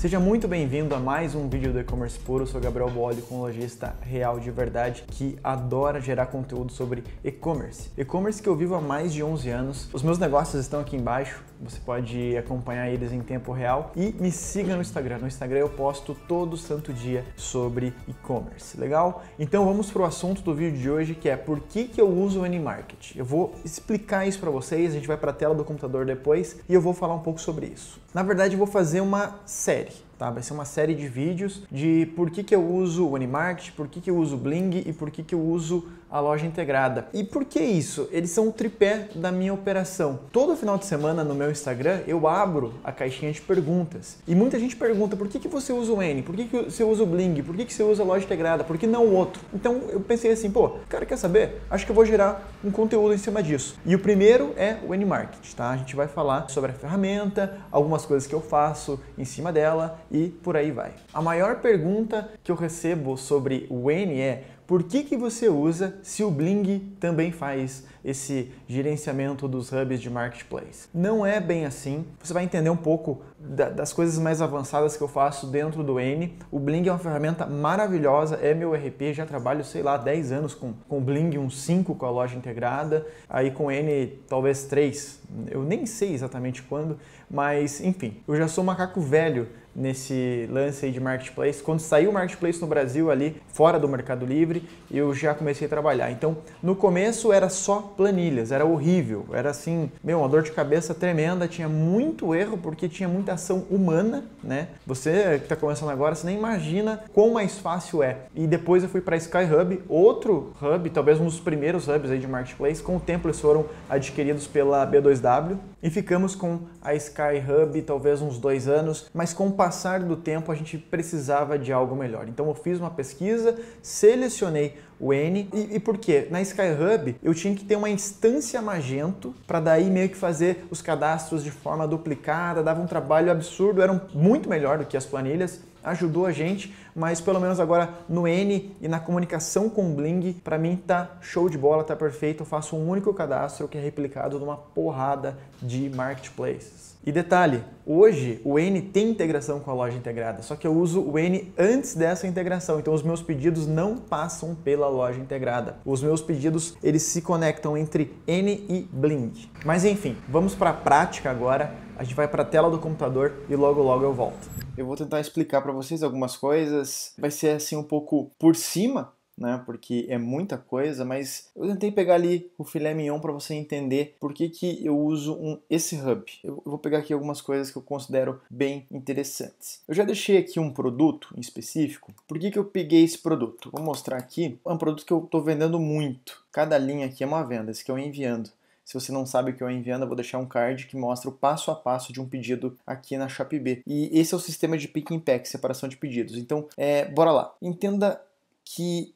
Seja muito bem-vindo a mais um vídeo do e-commerce puro. Eu sou Gabriel Bolli, com um lojista real de verdade que adora gerar conteúdo sobre e-commerce. E-commerce que eu vivo há mais de 11 anos. Os meus negócios estão aqui embaixo. Você pode acompanhar eles em tempo real e me siga no Instagram. No Instagram eu posto todo santo dia sobre e-commerce. Legal? Então vamos para o assunto do vídeo de hoje, que é por que, que eu uso o Anymarket. Eu vou explicar isso para vocês, a gente vai para a tela do computador depois e eu vou falar um pouco sobre isso. Na verdade, eu vou fazer uma série. Tá? Vai ser uma série de vídeos de por que, que eu uso o Unimarket, por que, que eu uso o Bling e por que, que eu uso a loja integrada. E por que isso? Eles são o tripé da minha operação. Todo final de semana no meu Instagram eu abro a caixinha de perguntas. E muita gente pergunta por que, que você usa o N, por que, que você usa o Bling, por que, que você usa a loja integrada, por que não o outro? Então eu pensei assim, pô, cara quer saber? Acho que eu vou gerar um conteúdo em cima disso. E o primeiro é o N-Market, tá? A gente vai falar sobre a ferramenta, algumas coisas que eu faço em cima dela e por aí vai. A maior pergunta que eu recebo sobre o N é por que, que você usa se o Bling também faz? esse gerenciamento dos hubs de marketplace. Não é bem assim. Você vai entender um pouco da, das coisas mais avançadas que eu faço dentro do N. O Bling é uma ferramenta maravilhosa, é meu RP, já trabalho, sei lá, 10 anos com, com o Bling, uns 5 com a loja integrada, aí com N talvez 3, eu nem sei exatamente quando, mas enfim, eu já sou macaco velho nesse lance aí de marketplace. Quando saiu o marketplace no Brasil ali, fora do Mercado Livre, eu já comecei a trabalhar. Então, no começo era só planilhas, era horrível, era assim, meu, uma dor de cabeça tremenda, tinha muito erro porque tinha muita ação humana, né? Você que está começando agora, você nem imagina quão mais fácil é. E depois eu fui para Skyhub, outro hub, talvez um dos primeiros hubs aí de marketplace, com o tempo eles foram adquiridos pela B2W, e ficamos com a Sky Hub talvez uns dois anos, mas com o passar do tempo a gente precisava de algo melhor. Então eu fiz uma pesquisa, selecionei o N. E, e por quê? Na Skyhub eu tinha que ter uma instância Magento para daí meio que fazer os cadastros de forma duplicada, dava um trabalho absurdo, era muito melhor do que as planilhas ajudou a gente, mas pelo menos agora no N e na comunicação com o Bling, para mim tá show de bola, tá perfeito. Eu faço um único cadastro que é replicado numa porrada de marketplaces. E detalhe, hoje o N tem integração com a loja integrada, só que eu uso o N antes dessa integração, então os meus pedidos não passam pela loja integrada. Os meus pedidos, eles se conectam entre N e Bling. Mas enfim, vamos para a prática agora. A gente vai para a tela do computador e logo logo eu volto. Eu vou tentar explicar para vocês algumas coisas. Vai ser assim um pouco por cima, né? Porque é muita coisa, mas eu tentei pegar ali o filé mignon para você entender por que, que eu uso um, esse hub. Eu vou pegar aqui algumas coisas que eu considero bem interessantes. Eu já deixei aqui um produto em específico. Por que, que eu peguei esse produto? Vou mostrar aqui. É um produto que eu estou vendendo muito. Cada linha aqui é uma venda, esse que eu enviando. Se você não sabe o que é o Enviando, eu vou deixar um card que mostra o passo a passo de um pedido aqui na Shop B. E esse é o sistema de pick and pack, separação de pedidos. Então, é, bora lá. Entenda que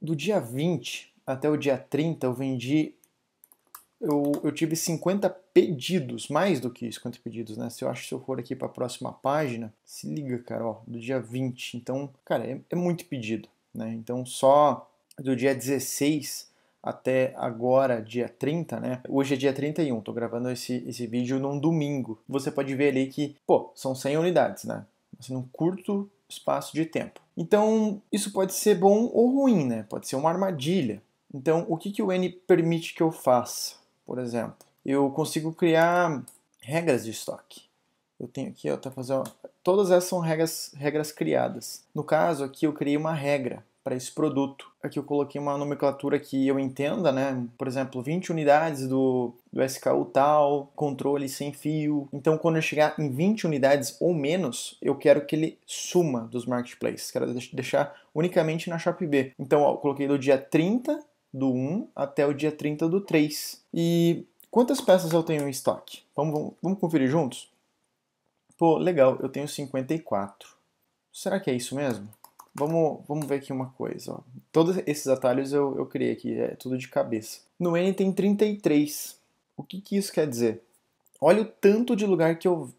do dia 20 até o dia 30 eu vendi eu, eu, tive 50 pedidos, mais do que 50 pedidos, né? Se eu acho que eu for aqui para a próxima página, se liga, cara, ó, do dia 20. Então, cara, é, é muito pedido, né? Então, só do dia 16 até agora, dia 30, né? Hoje é dia 31, tô gravando esse, esse vídeo num domingo. Você pode ver ali que, pô, são 100 unidades, né? Assim, num curto espaço de tempo. Então, isso pode ser bom ou ruim, né? Pode ser uma armadilha. Então, o que, que o N permite que eu faça? Por exemplo, eu consigo criar regras de estoque. Eu tenho aqui, ó, tá fazendo. Todas essas são regras, regras criadas. No caso aqui, eu criei uma regra para esse produto. Aqui eu coloquei uma nomenclatura que eu entenda, né? Por exemplo, 20 unidades do, do SKU tal, controle sem fio. Então, quando eu chegar em 20 unidades ou menos, eu quero que ele suma dos marketplaces. Quero deixar unicamente na Shop B. Então, ó, eu coloquei do dia 30 do 1 até o dia 30 do 3. E quantas peças eu tenho em estoque? Vamos, vamos, vamos conferir juntos? Pô, legal, eu tenho 54. Será que é isso mesmo? Vamos, vamos ver aqui uma coisa. Ó. Todos esses atalhos eu, eu criei aqui, é tudo de cabeça. No N tem 33. O que, que isso quer dizer? Olha o tanto de lugar que eu,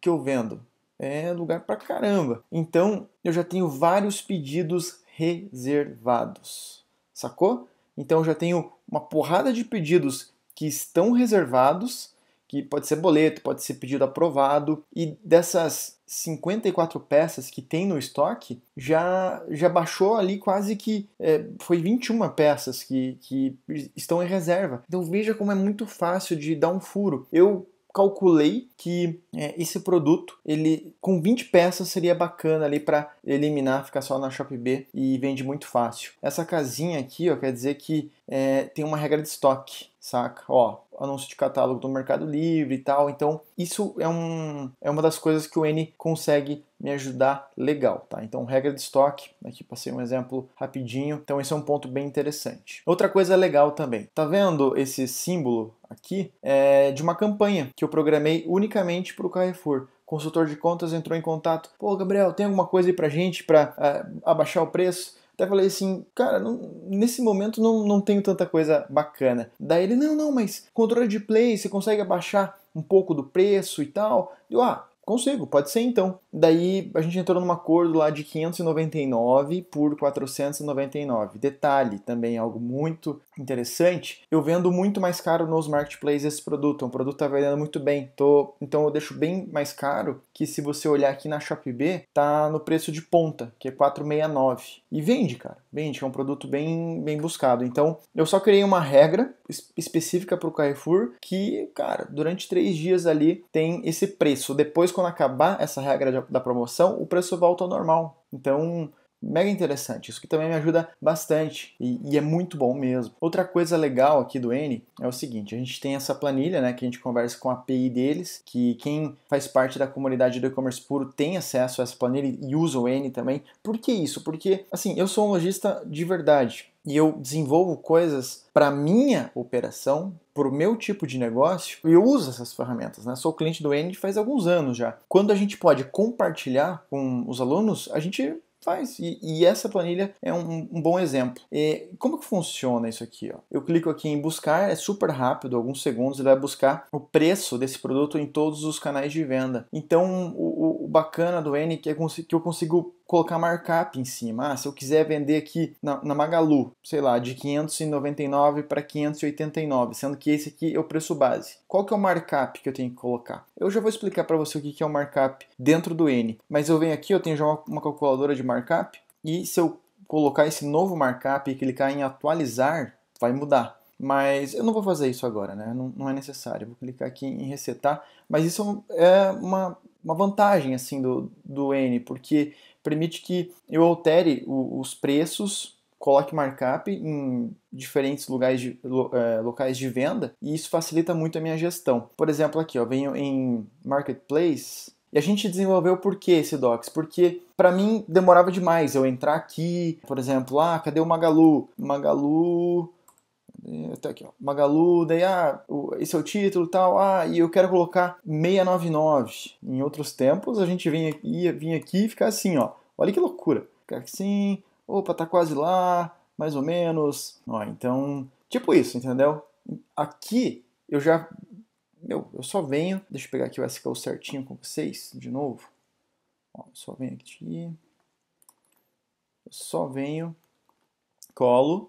que eu vendo. É lugar pra caramba. Então, eu já tenho vários pedidos reservados. Sacou? Então, eu já tenho uma porrada de pedidos que estão reservados que pode ser boleto, pode ser pedido aprovado, e dessas 54 peças que tem no estoque, já, já baixou ali quase que é, foi 21 peças que, que estão em reserva. Então veja como é muito fácil de dar um furo. Eu calculei que é, esse produto, ele com 20 peças seria bacana ali para eliminar, ficar só na Shop B e vende muito fácil. Essa casinha aqui, ó, quer dizer que é, tem uma regra de estoque, saca? Ó, anúncio de catálogo do Mercado Livre e tal. Então, isso é, um, é uma das coisas que o N consegue me ajudar legal, tá? Então, regra de estoque, aqui passei um exemplo rapidinho. Então, esse é um ponto bem interessante. Outra coisa legal também, tá vendo esse símbolo aqui? É de uma campanha que eu programei unicamente para o Carrefour consultor de contas entrou em contato. Pô, Gabriel, tem alguma coisa aí pra gente para uh, é, abaixar o preço? Até falei assim, cara, não, nesse momento não, não tenho tanta coisa bacana. Daí ele, não, não, mas controle de play, você consegue abaixar um pouco do preço e tal? Eu, ah, consigo, pode ser então. Daí a gente entrou num acordo lá de 599 por 499. Detalhe, também algo muito interessante, eu vendo muito mais caro nos marketplaces esse produto. É um produto está vendendo muito bem. Tô, então eu deixo bem mais caro que se você olhar aqui na ShopB, tá no preço de ponta, que é 469. E vende, cara. Vende, é um produto bem, bem buscado. Então, eu só criei uma regra específica para o Carrefour que, cara, durante três dias ali tem esse preço. Depois, quando acabar essa regra da promoção, o preço volta ao normal. Então, mega interessante. Isso que também me ajuda bastante e, e, é muito bom mesmo. Outra coisa legal aqui do N é o seguinte: a gente tem essa planilha, né, que a gente conversa com a API deles, que quem faz parte da comunidade do e-commerce puro tem acesso a essa planilha e usa o N também. Por que isso? Porque assim, eu sou um lojista de verdade e eu desenvolvo coisas para minha operação, para o meu tipo de negócio, e eu uso essas ferramentas. Né? Sou cliente do N faz alguns anos já. Quando a gente pode compartilhar com os alunos, a gente Faz. E, e, essa planilha é um, um bom exemplo. E é, como que funciona isso aqui? Ó? Eu clico aqui em buscar, é super rápido, alguns segundos, ele vai buscar o preço desse produto em todos os canais de venda. Então, o, o bacana do N é que eu consigo colocar markup em cima. Ah, se eu quiser vender aqui na, na Magalu, sei lá, de 599 para 589, sendo que esse aqui é o preço base. Qual que é o markup que eu tenho que colocar? Eu já vou explicar para você o que, que é o markup dentro do N, mas eu venho aqui, eu tenho já uma, uma calculadora de markup. E se eu colocar esse novo markup e clicar em atualizar, vai mudar. Mas eu não vou fazer isso agora, né? Não, não é necessário. vou clicar aqui em resetar. Mas isso é uma, uma vantagem assim do, do N, porque permite que eu altere o, os preços, coloque markup em diferentes lugares de, lo, é, locais de venda e isso facilita muito a minha gestão. Por exemplo, aqui eu venho em Marketplace, e a gente desenvolveu por que esse docs? Porque para mim demorava demais eu entrar aqui, por exemplo, ah, cadê o Magalu? Magalu até aqui, ó. Magalu, daí, ah, esse é o título tal, ah, e eu quero colocar 699. Em outros tempos, a gente vinha, ia, vinha aqui e ficar assim, ó. Olha que loucura. Ficar assim, opa, tá quase lá, mais ou menos. Ó, então, tipo isso, entendeu? Aqui, eu já meu, eu só venho, deixa eu pegar aqui o SQL certinho com vocês, de novo. Ó, só venho aqui. Eu só venho, colo.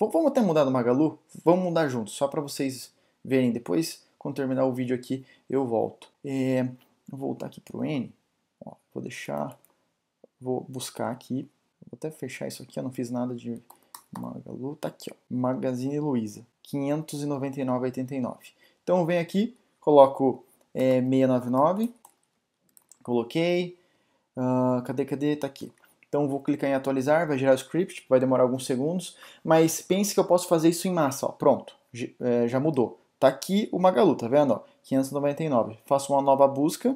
Vamos até mudar do Magalu? Vamos mudar junto, só para vocês verem. Depois, quando terminar o vídeo aqui, eu volto. É, vou voltar aqui para o N. Ó, vou deixar, vou buscar aqui. Vou até fechar isso aqui, eu não fiz nada de Magalu. Tá aqui, ó. Magazine Luiza, 599,89. Então eu venho aqui, coloco é, 699, coloquei, uh, cadê, cadê, tá aqui. Então vou clicar em atualizar, vai gerar o script, vai demorar alguns segundos, mas pense que eu posso fazer isso em massa, ó, pronto, é, já mudou. Tá aqui o Magalu, tá vendo? Ó, 599. Faço uma nova busca,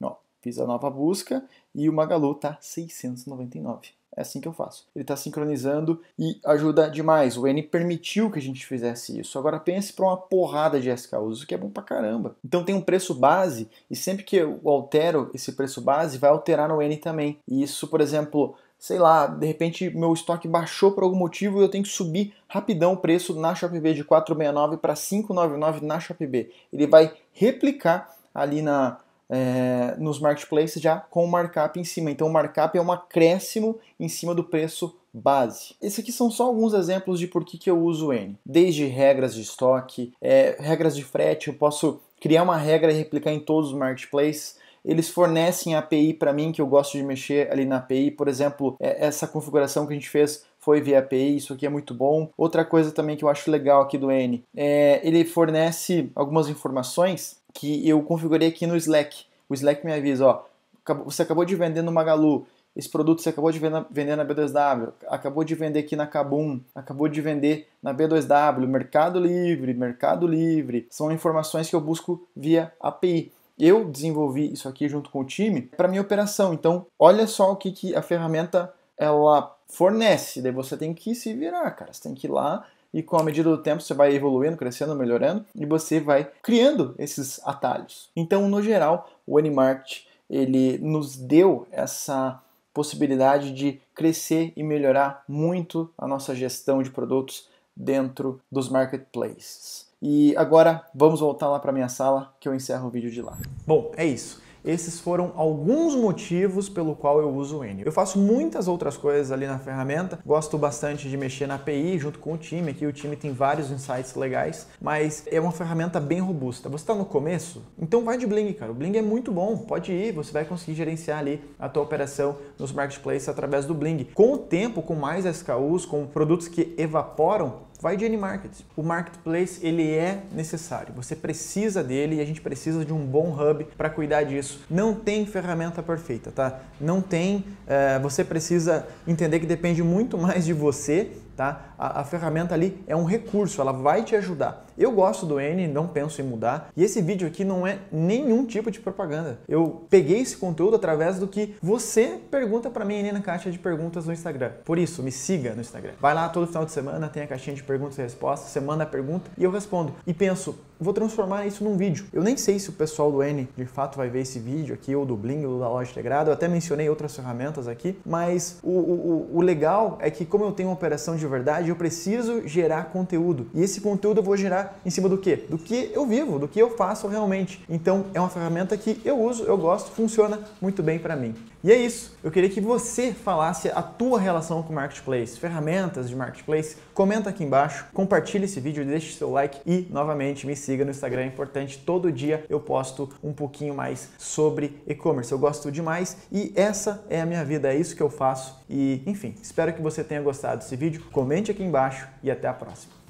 ó, fiz a nova busca e o Magalu tá 699. É assim que eu faço. Ele está sincronizando e ajuda demais. O N permitiu que a gente fizesse isso. Agora pense para uma porrada de SKUs, o que é bom para caramba. Então tem um preço base e sempre que eu altero esse preço base, vai alterar no N também. E isso, por exemplo, sei lá, de repente meu estoque baixou por algum motivo e eu tenho que subir rapidão o preço na ShopB de 469 para 599 na ShopB. Ele vai replicar ali na é, nos marketplaces já com o markup em cima. Então o markup é um acréscimo em cima do preço base. Esses aqui são só alguns exemplos de por que, que eu uso N. Desde regras de estoque, é, regras de frete, eu posso criar uma regra e replicar em todos os marketplaces. Eles fornecem API para mim, que eu gosto de mexer ali na API. Por exemplo, é, essa configuração que a gente fez foi via API, isso aqui é muito bom. Outra coisa também que eu acho legal aqui do N, é, ele fornece algumas informações que eu configurei aqui no Slack. O Slack me avisa, ó, você acabou de vender no Magalu, esse produto você acabou de vender na B2W, acabou de vender aqui na Kabum, acabou de vender na B2W, Mercado Livre, Mercado Livre. São informações que eu busco via API. Eu desenvolvi isso aqui junto com o time para minha operação. Então, olha só o que, que a ferramenta ela fornece. Daí você tem que se virar, cara. Você tem que ir lá e com a medida do tempo você vai evoluindo, crescendo, melhorando e você vai criando esses atalhos. Então, no geral, o Animart ele nos deu essa possibilidade de crescer e melhorar muito a nossa gestão de produtos dentro dos marketplaces. E agora vamos voltar lá para minha sala que eu encerro o vídeo de lá. Bom, é isso. Esses foram alguns motivos pelo qual eu uso o N. Eu faço muitas outras coisas ali na ferramenta, gosto bastante de mexer na API junto com o time. Aqui o time tem vários insights legais, mas é uma ferramenta bem robusta. Você está no começo? Então vai de Bling, cara. O Bling é muito bom, pode ir, você vai conseguir gerenciar ali a tua operação nos marketplaces através do Bling. Com o tempo, com mais SKUs, com produtos que evaporam, Vai de N-Market. O marketplace ele é necessário. Você precisa dele e a gente precisa de um bom hub para cuidar disso. Não tem ferramenta perfeita, tá? Não tem. É, você precisa entender que depende muito mais de você tá? A, a, ferramenta ali é um recurso, ela vai te ajudar. Eu gosto do N, não penso em mudar. E esse vídeo aqui não é nenhum tipo de propaganda. Eu peguei esse conteúdo através do que você pergunta para mim ali na caixa de perguntas no Instagram. Por isso, me siga no Instagram. Vai lá todo final de semana, tem a caixinha de perguntas perguntas e respostas, você manda a pergunta e eu respondo. E penso, vou transformar isso num vídeo. Eu nem sei se o pessoal do N de fato vai ver esse vídeo aqui, ou do Bling, ou da loja integrada, eu até mencionei outras ferramentas aqui, mas o, o, o legal é que como eu tenho uma operação de verdade, eu preciso gerar conteúdo. E esse conteúdo eu vou gerar em cima do quê? Do que eu vivo, do que eu faço realmente. Então é uma ferramenta que eu uso, eu gosto, funciona muito bem para mim. E é isso. Eu queria que você falasse a tua relação com o marketplace, ferramentas de marketplace. Comenta aqui embaixo, compartilha esse vídeo, deixe seu like e novamente me siga siga no Instagram, é importante. Todo dia eu posto um pouquinho mais sobre e-commerce. Eu gosto demais e essa é a minha vida, é isso que eu faço. E enfim, espero que você tenha gostado desse vídeo. Comente aqui embaixo e até a próxima.